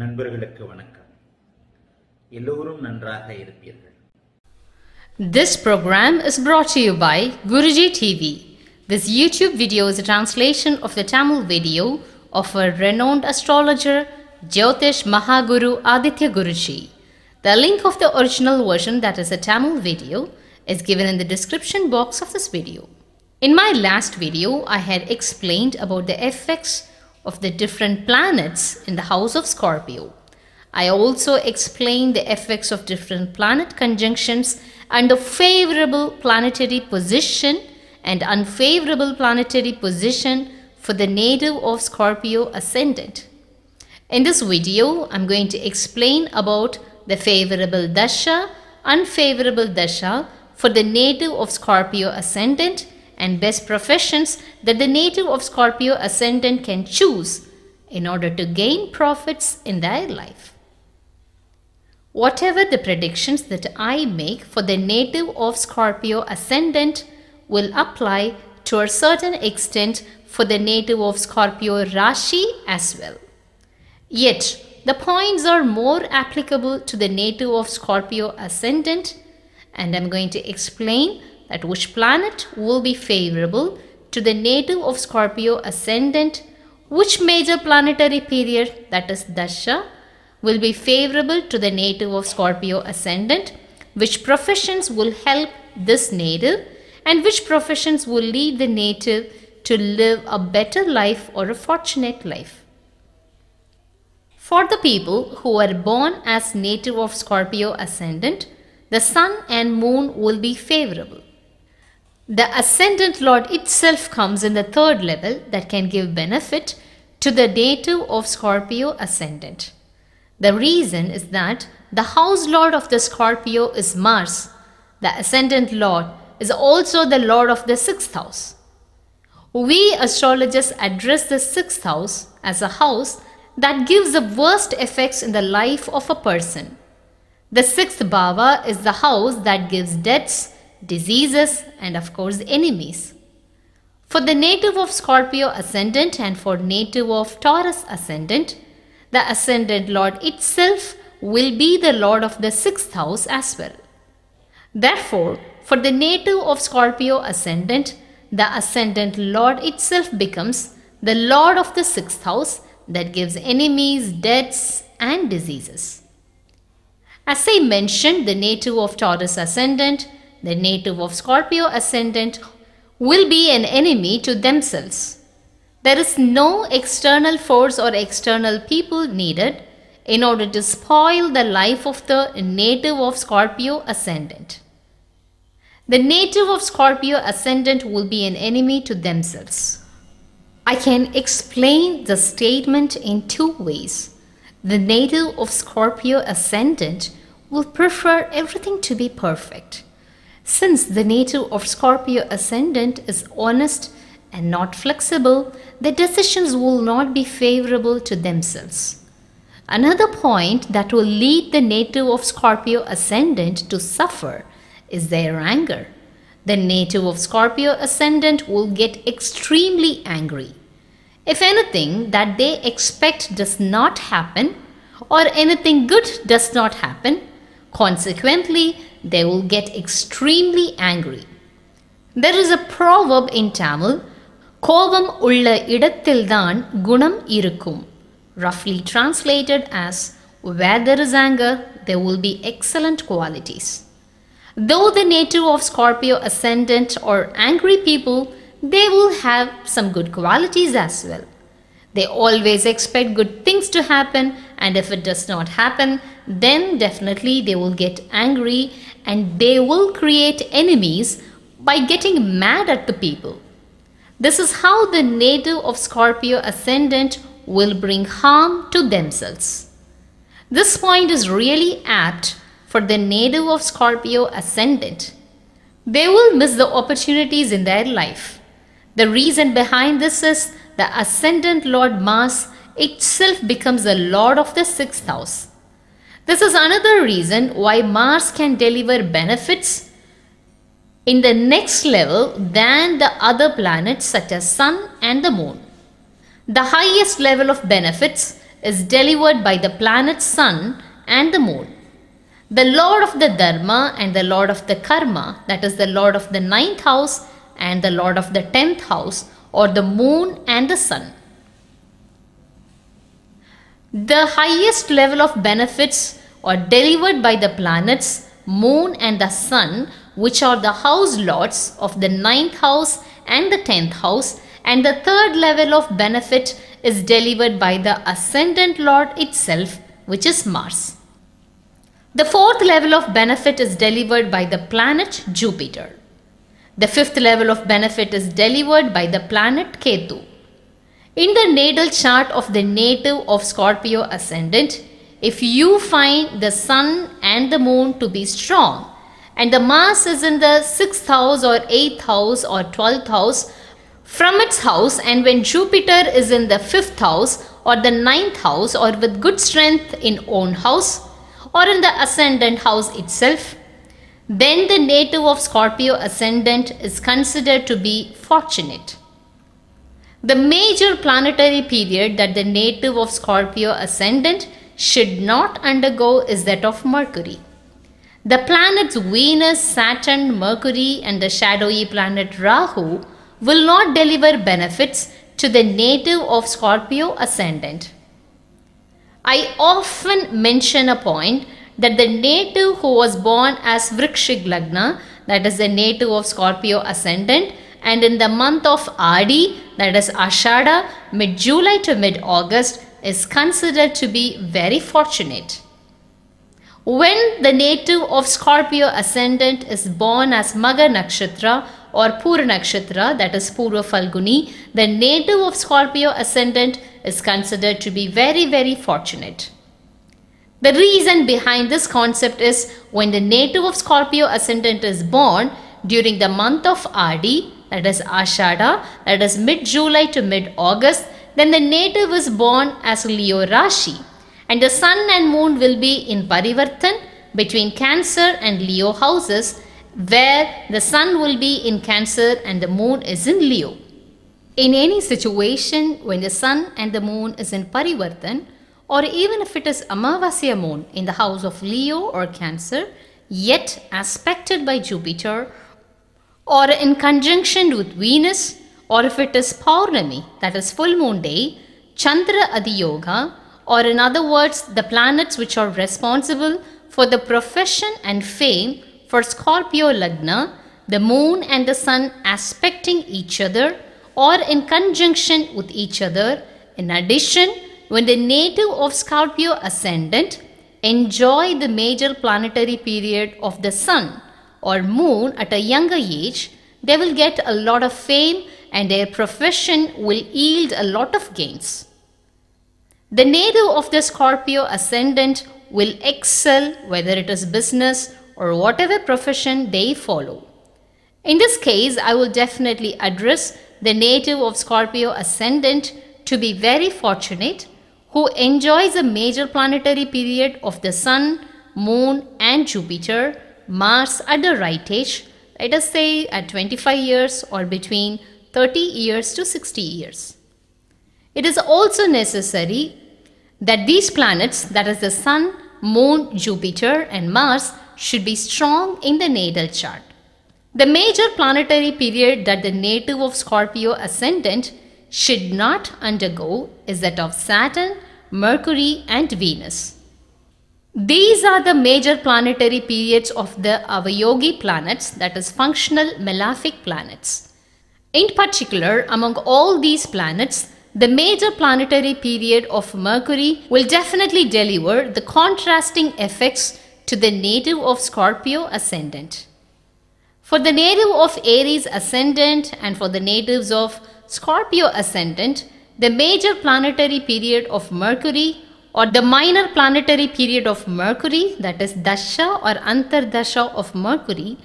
நண்பர்களுக்கு வணக்கம் எல்லோரும் நன்றாக இருப்பீர்கள் This program is brought to you by Guruji TV. This YouTube video is a translation of the Tamil video of a renowned astrologer Jyotish Mahaguru Aditya Guruji. The link of the original version that is a Tamil video is given in the description box of this video. In my last video, I had explained about the effects of the different planets in the house of Scorpio. I also explained the effects of different planet conjunctions and the favorable planetary position and unfavorable planetary position for the native of Scorpio ascendant. In this video, I'm going to explain about the favorable dasha, unfavorable dasha for the native of Scorpio ascendant and best professions that the native of Scorpio ascendant can choose in order to gain profits in their life. Whatever the predictions that I make for the native of Scorpio ascendant will apply to a certain extent for the native of Scorpio Rashi as well. Yet, the points are more applicable to the native of Scorpio ascendant and I'm going to explain that which planet will be favorable to the native of Scorpio ascendant, which major planetary period that is Dasha will be favorable to the native of Scorpio ascendant, which professions will help this native and which professions will lead the native to live a better life or a fortunate life. For the people who are born as native of Scorpio ascendant, the sun and moon will be favorable. The ascendant lord itself comes in the third level that can give benefit to the native of Scorpio ascendant. The reason is that the house lord of the Scorpio is Mars. The ascendant lord is also the lord of the sixth house. We astrologers address the sixth house as a house that gives the worst effects in the life of a person. The sixth bhava is the house that gives deaths, diseases, and of course, enemies. For the native of Scorpio ascendant and for native of Taurus ascendant, the ascendant lord itself will be the lord of the sixth house as well. Therefore, for the native of Scorpio ascendant, the ascendant lord itself becomes the lord of the sixth house that gives enemies, deaths, and diseases. As I mentioned, the native of Taurus ascendant, the native of Scorpio ascendant will be an enemy to themselves. There is no external force or external people needed in order to spoil the life of the native of Scorpio ascendant. The native of Scorpio ascendant will be an enemy to themselves. I can explain the statement in two ways. The native of Scorpio ascendant will prefer everything to be perfect. Since the native of Scorpio ascendant is honest and not flexible, their decisions will not be favorable to themselves. Another point that will lead the native of Scorpio ascendant to suffer is their anger the native of Scorpio ascendant will get extremely angry. If anything that they expect does not happen or anything good does not happen, consequently, they will get extremely angry. There is a proverb in Tamil Ida Thil Dan Gunam Irakum, roughly translated as where there is anger there will be excellent qualities Though the native of Scorpio ascendant or angry people, they will have some good qualities as well. They always expect good things to happen, and if it does not happen, then definitely they will get angry and they will create enemies by getting mad at the people. This is how the native of Scorpio ascendant will bring harm to themselves. This point is really apt for the native of Scorpio ascendant, they will miss the opportunities in their life. The reason behind this is the ascendant Lord Mars itself becomes the Lord of the sixth house. This is another reason why Mars can deliver benefits in the next level than the other planets such as Sun and the Moon. The highest level of benefits is delivered by the planet Sun and the Moon the lord of the dharma and the lord of the karma, that is the lord of the ninth house and the lord of the tenth house, or the moon and the sun. The highest level of benefits are delivered by the planets, moon, and the sun, which are the house lords of the ninth house and the tenth house, and the third level of benefit is delivered by the ascendant lord itself, which is Mars. The fourth level of benefit is delivered by the planet Jupiter. The fifth level of benefit is delivered by the planet Ketu. In the natal chart of the native of Scorpio ascendant, if you find the sun and the moon to be strong and the Mars is in the 6th house or 8th house or 12th house from its house and when Jupiter is in the 5th house or the ninth house or with good strength in own house, or in the ascendant house itself, then the native of Scorpio ascendant is considered to be fortunate. The major planetary period that the native of Scorpio ascendant should not undergo is that of Mercury. The planets Venus, Saturn, Mercury, and the shadowy planet Rahu will not deliver benefits to the native of Scorpio ascendant. I often mention a point that the native who was born as Vrikshig Lagna, that is the native of Scorpio ascendant, and in the month of Adi, that is Ashada, mid July to mid August, is considered to be very fortunate. When the native of Scorpio ascendant is born as Magha Nakshatra or Pura Nakshatra, that is Purva Falguni, the native of Scorpio ascendant is considered to be very, very fortunate. The reason behind this concept is when the native of Scorpio ascendant is born during the month of Adi, that is Ashada, that is mid July to mid August, then the native is born as Leo Rashi. And the sun and moon will be in Parivartan between Cancer and Leo houses where the sun will be in Cancer and the moon is in Leo. In any situation when the sun and the moon is in Parivartan or even if it is Amavasya moon in the house of Leo or Cancer yet aspected by Jupiter or in conjunction with Venus or if it is Paurnami that is full moon day Chandra Yoga, or in other words the planets which are responsible for the profession and fame for Scorpio Lagna, the moon and the sun aspecting each other or in conjunction with each other. In addition, when the native of Scorpio ascendant enjoy the major planetary period of the sun or moon at a younger age, they will get a lot of fame and their profession will yield a lot of gains. The native of the Scorpio ascendant will excel whether it is business or whatever profession they follow. In this case, I will definitely address the native of Scorpio ascendant to be very fortunate who enjoys a major planetary period of the Sun, Moon, and Jupiter, Mars at the right age, let us say at 25 years or between 30 years to 60 years. It is also necessary that these planets, that is the Sun, Moon, Jupiter, and Mars, should be strong in the natal chart. The major planetary period that the native of Scorpio ascendant should not undergo is that of Saturn, Mercury, and Venus. These are the major planetary periods of the Avayogi planets, that is, functional malefic planets. In particular, among all these planets, the major planetary period of Mercury will definitely deliver the contrasting effects to the native of Scorpio ascendant. For the native of Aries ascendant and for the natives of Scorpio ascendant, the major planetary period of Mercury or the minor planetary period of Mercury, that is Dasha or Antardasha of Mercury,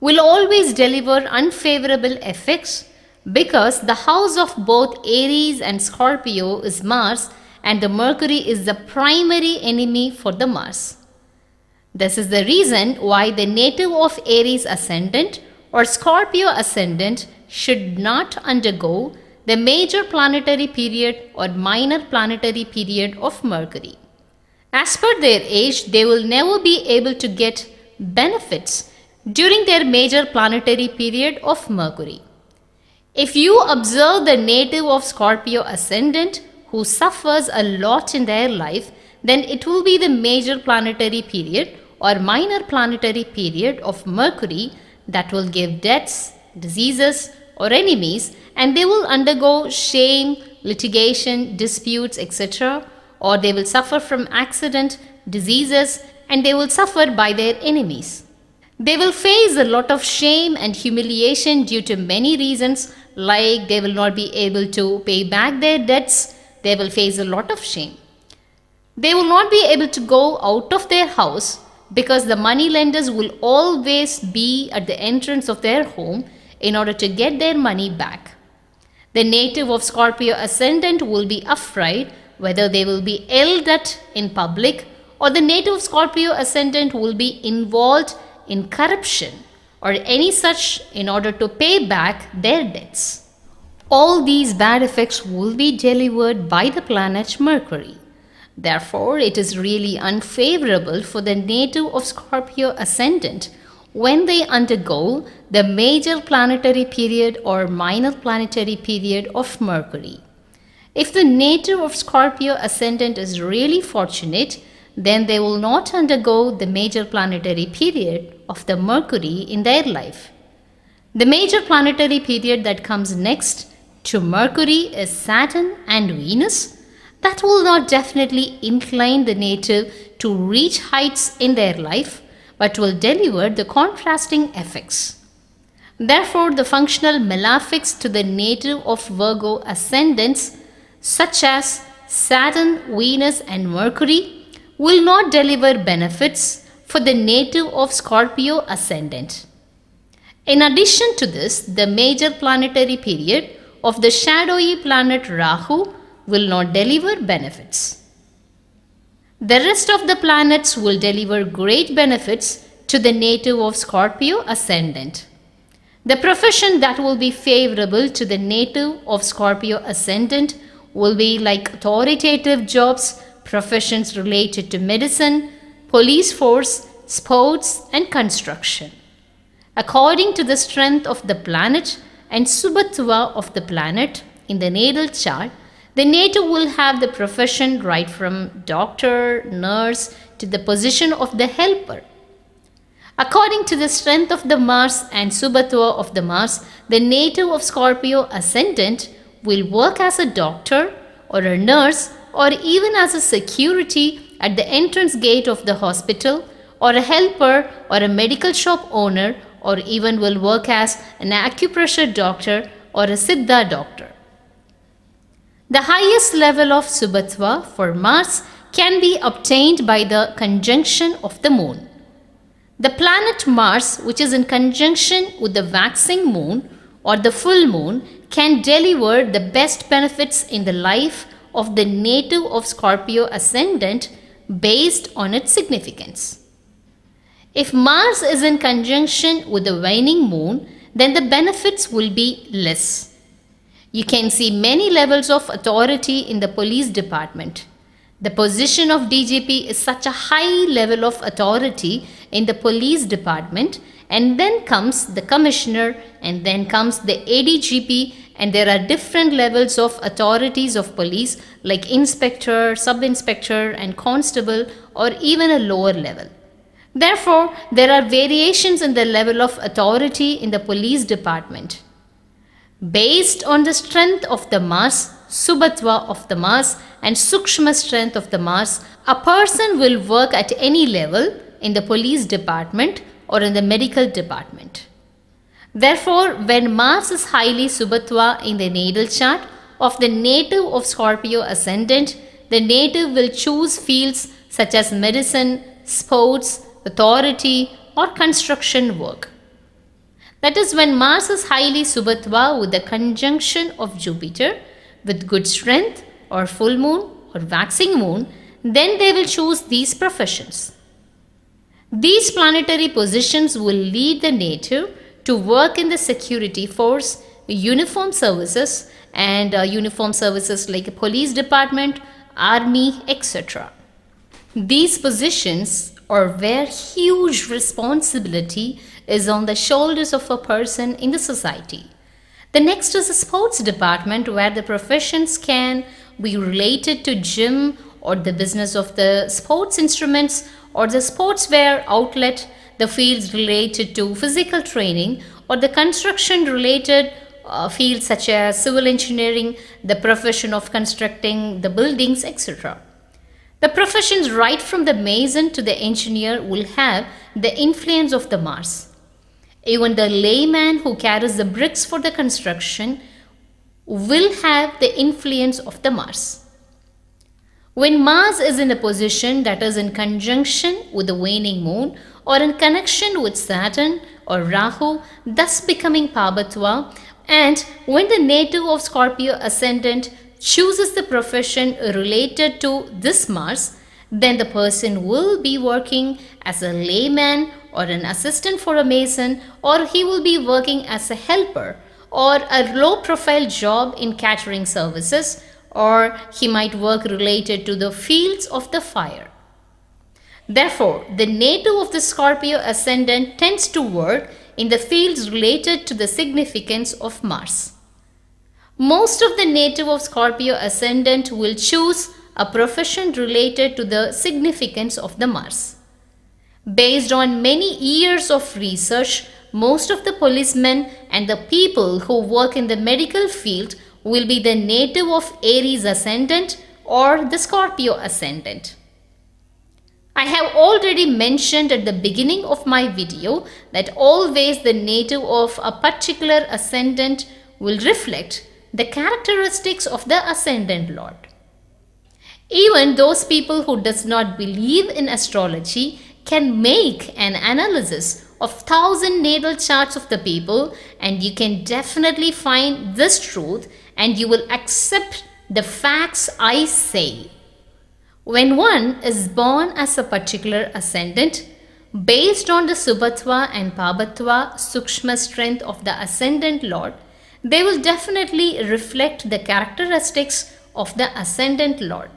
will always deliver unfavorable effects because the house of both Aries and Scorpio is Mars and the Mercury is the primary enemy for the Mars. This is the reason why the native of Aries ascendant or Scorpio ascendant should not undergo the major planetary period or minor planetary period of Mercury. As per their age, they will never be able to get benefits during their major planetary period of Mercury. If you observe the native of Scorpio ascendant who suffers a lot in their life, then it will be the major planetary period or minor planetary period of Mercury that will give deaths, diseases, or enemies, and they will undergo shame, litigation, disputes, etc., or they will suffer from accident, diseases, and they will suffer by their enemies. They will face a lot of shame and humiliation due to many reasons, like they will not be able to pay back their debts, they will face a lot of shame. They will not be able to go out of their house because the money lenders will always be at the entrance of their home in order to get their money back. The native of Scorpio ascendant will be afraid whether they will be yelled at in public or the native Scorpio ascendant will be involved in corruption or any such in order to pay back their debts. All these bad effects will be delivered by the planet Mercury. Therefore, it is really unfavorable for the native of Scorpio ascendant when they undergo the major planetary period or minor planetary period of Mercury. If the native of Scorpio ascendant is really fortunate, then they will not undergo the major planetary period of the Mercury in their life. The major planetary period that comes next to Mercury is Saturn and Venus, that will not definitely incline the native to reach heights in their life but will deliver the contrasting effects. Therefore, the functional malefics to the native of Virgo ascendants, such as Saturn, Venus, and Mercury, will not deliver benefits for the native of Scorpio ascendant. In addition to this, the major planetary period of the shadowy planet Rahu will not deliver benefits. The rest of the planets will deliver great benefits to the native of Scorpio ascendant. The profession that will be favorable to the native of Scorpio ascendant will be like authoritative jobs, professions related to medicine, police force, sports, and construction. According to the strength of the planet and Subhatva of the planet in the natal chart, the native will have the profession right from doctor, nurse to the position of the helper. According to the strength of the Mars and Subatwa of the Mars, the native of Scorpio ascendant will work as a doctor or a nurse or even as a security at the entrance gate of the hospital or a helper or a medical shop owner or even will work as an acupressure doctor or a Siddha doctor. The highest level of Subhatva for Mars can be obtained by the conjunction of the moon. The planet Mars, which is in conjunction with the waxing moon or the full moon, can deliver the best benefits in the life of the native of Scorpio ascendant based on its significance. If Mars is in conjunction with the waning moon, then the benefits will be less. You can see many levels of authority in the police department. The position of DGP is such a high level of authority in the police department and then comes the commissioner and then comes the ADGP and there are different levels of authorities of police like inspector, sub-inspector and constable or even a lower level. Therefore, there are variations in the level of authority in the police department. Based on the strength of the mass, subatva of the mass and sukshma strength of the mass, a person will work at any level in the police department or in the medical department. Therefore, when Mars is highly subatva in the natal chart of the native of Scorpio ascendant, the native will choose fields such as medicine, sports, authority, or construction work. That is when Mars is highly subatva with the conjunction of Jupiter with good strength or full moon or waxing moon, then they will choose these professions. These planetary positions will lead the native to work in the security force, uniform services and uh, uniform services like police department, army, etc. These positions are where huge responsibility is on the shoulders of a person in the society. The next is the sports department where the professions can be related to gym or the business of the sports instruments or the sportswear outlet, the fields related to physical training or the construction related uh, fields such as civil engineering, the profession of constructing the buildings, etc. The professions right from the mason to the engineer will have the influence of the Mars. Even the layman who carries the bricks for the construction will have the influence of the Mars. When Mars is in a position that is in conjunction with the waning moon or in connection with Saturn or Rahu, thus becoming Pabatwa, and when the native of Scorpio ascendant chooses the profession related to this Mars, then the person will be working as a layman or an assistant for a mason or he will be working as a helper or a low profile job in catering services or he might work related to the fields of the fire. Therefore, the native of the Scorpio ascendant tends to work in the fields related to the significance of Mars. Most of the native of Scorpio ascendant will choose a profession related to the significance of the Mars. Based on many years of research, most of the policemen and the people who work in the medical field will be the native of Aries ascendant or the Scorpio ascendant. I have already mentioned at the beginning of my video that always the native of a particular ascendant will reflect the characteristics of the ascendant lord. Even those people who does not believe in astrology can make an analysis of 1000 natal charts of the people and you can definitely find this truth and you will accept the facts I say. When one is born as a particular ascendant, based on the Subhatva and Pabatva Sukshma strength of the ascendant lord, they will definitely reflect the characteristics of the ascendant lord.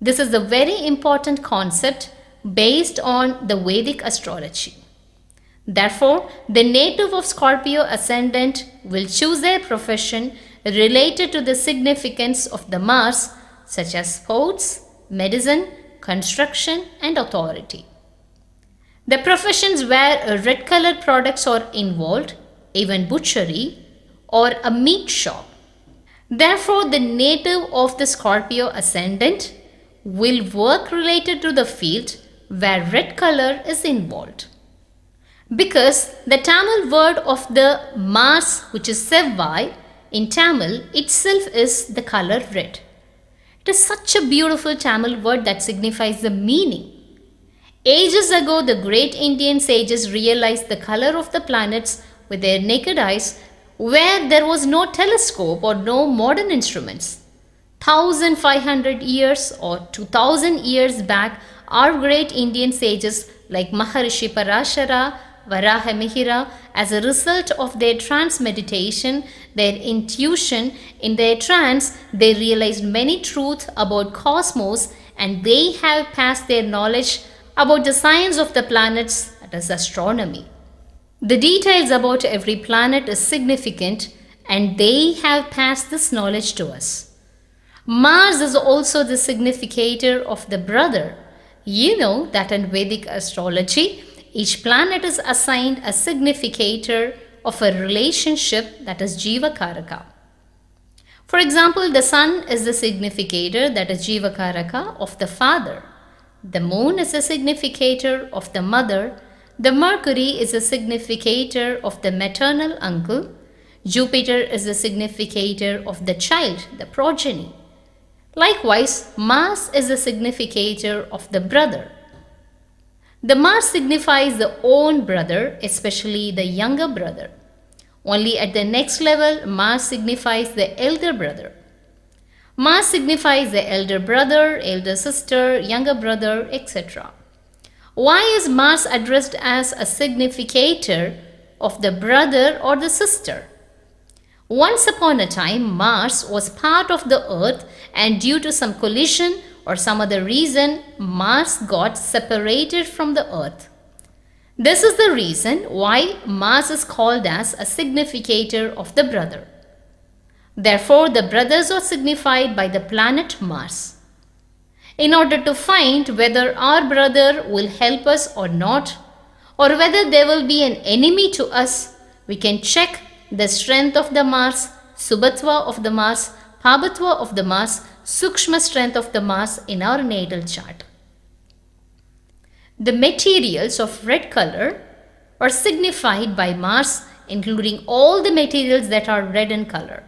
This is a very important concept based on the Vedic astrology. Therefore, the native of Scorpio ascendant will choose their profession related to the significance of the Mars, such as sports, medicine, construction, and authority. The professions where red colored products are involved, even butchery or a meat shop. Therefore, the native of the Scorpio ascendant will work related to the field where red color is involved. Because the Tamil word of the mass which is sevai in Tamil itself is the color red. It is such a beautiful Tamil word that signifies the meaning. Ages ago, the great Indian sages realized the color of the planets with their naked eyes where there was no telescope or no modern instruments. 1500 years or 2000 years back, our great Indian sages like Maharishi Parashara, Varaha Mihira, as a result of their trance meditation, their intuition, in their trance, they realized many truths about cosmos and they have passed their knowledge about the science of the planets, that is astronomy. The details about every planet is significant and they have passed this knowledge to us. Mars is also the significator of the brother you know that in Vedic astrology, each planet is assigned a significator of a relationship that is Jiva Karaka. For example, the sun is the significator that is Jiva Karaka of the father. The moon is a significator of the mother. The Mercury is a significator of the maternal uncle. Jupiter is the significator of the child, the progeny. Likewise, Mars is the significator of the brother. The Mars signifies the own brother, especially the younger brother. Only at the next level, Mars signifies the elder brother. Mars signifies the elder brother, elder sister, younger brother, etc. Why is Mars addressed as a significator of the brother or the sister? Once upon a time, Mars was part of the Earth and due to some collision or some other reason, Mars got separated from the Earth. This is the reason why Mars is called as a significator of the brother. Therefore, the brothers are signified by the planet Mars. In order to find whether our brother will help us or not, or whether there will be an enemy to us, we can check the strength of the Mars, subatwa of the Mars, habatwa of the Mars, Sukshma strength of the Mars in our natal chart. The materials of red color are signified by Mars including all the materials that are red in color.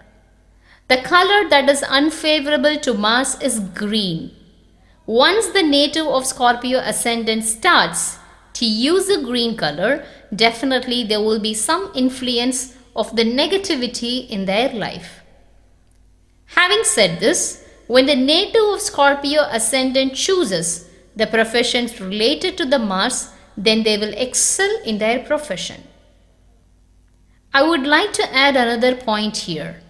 The color that is unfavorable to Mars is green. Once the native of Scorpio ascendant starts to use a green color, definitely there will be some influence of the negativity in their life. Having said this, when the native of Scorpio ascendant chooses the professions related to the Mars, then they will excel in their profession. I would like to add another point here.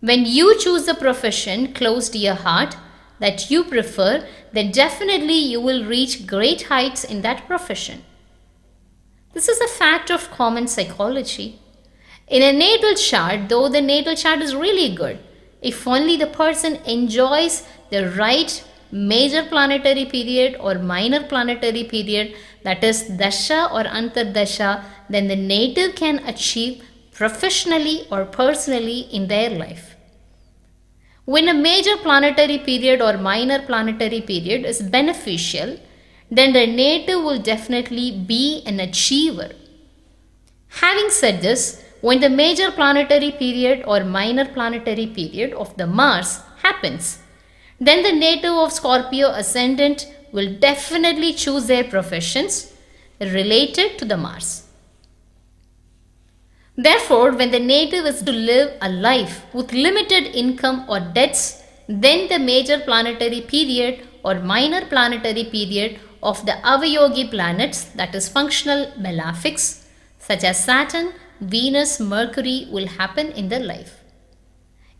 When you choose a profession close to your heart that you prefer, then definitely you will reach great heights in that profession. This is a fact of common psychology. In a natal chart, though the natal chart is really good, if only the person enjoys the right major planetary period or minor planetary period, that is dasha or antardasha, then the native can achieve professionally or personally in their life. When a major planetary period or minor planetary period is beneficial, then the native will definitely be an achiever. Having said this, when the major planetary period or minor planetary period of the Mars happens. Then the native of Scorpio ascendant will definitely choose their professions related to the Mars. Therefore, when the native is to live a life with limited income or debts, then the major planetary period or minor planetary period of the avayogi planets that is functional malefics such as Saturn Venus Mercury will happen in their life.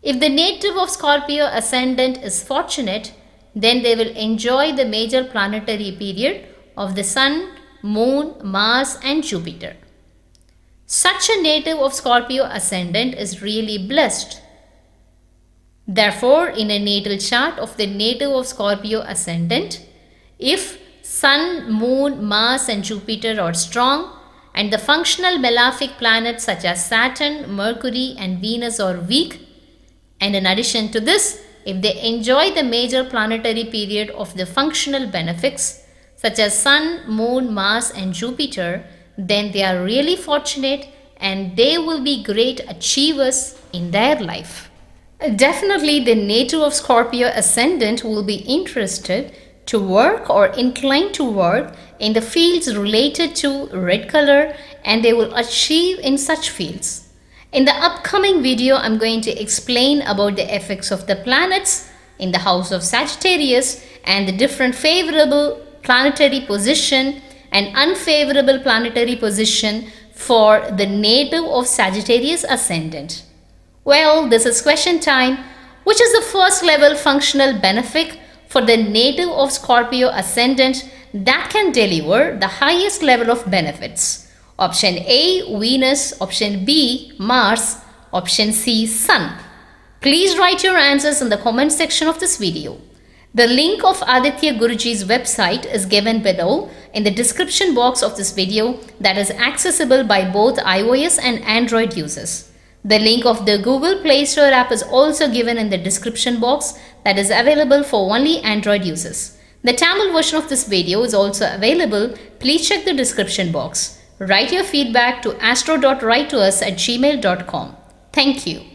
If the native of Scorpio ascendant is fortunate, then they will enjoy the major planetary period of the Sun, Moon, Mars, and Jupiter. Such a native of Scorpio ascendant is really blessed. Therefore, in a natal chart of the native of Scorpio ascendant, if Sun, Moon, Mars, and Jupiter are strong, and the functional malefic planets such as Saturn, Mercury and Venus are weak. And in addition to this, if they enjoy the major planetary period of the functional benefics such as Sun, Moon, Mars and Jupiter, then they are really fortunate and they will be great achievers in their life. Definitely the nature of Scorpio ascendant will be interested to work or inclined to work in the fields related to red color and they will achieve in such fields. In the upcoming video, I'm going to explain about the effects of the planets in the house of Sagittarius and the different favorable planetary position and unfavorable planetary position for the native of Sagittarius ascendant. Well, this is question time. Which is the first level functional benefic for the native of Scorpio ascendant that can deliver the highest level of benefits. Option A, Venus. Option B, Mars. Option C, Sun. Please write your answers in the comment section of this video. The link of Aditya Guruji's website is given below in the description box of this video that is accessible by both iOS and Android users. The link of the Google Play Store app is also given in the description box that is available for only Android users. The Tamil version of this video is also available. Please check the description box. Write your feedback to astro.writeus at gmail.com. Thank you.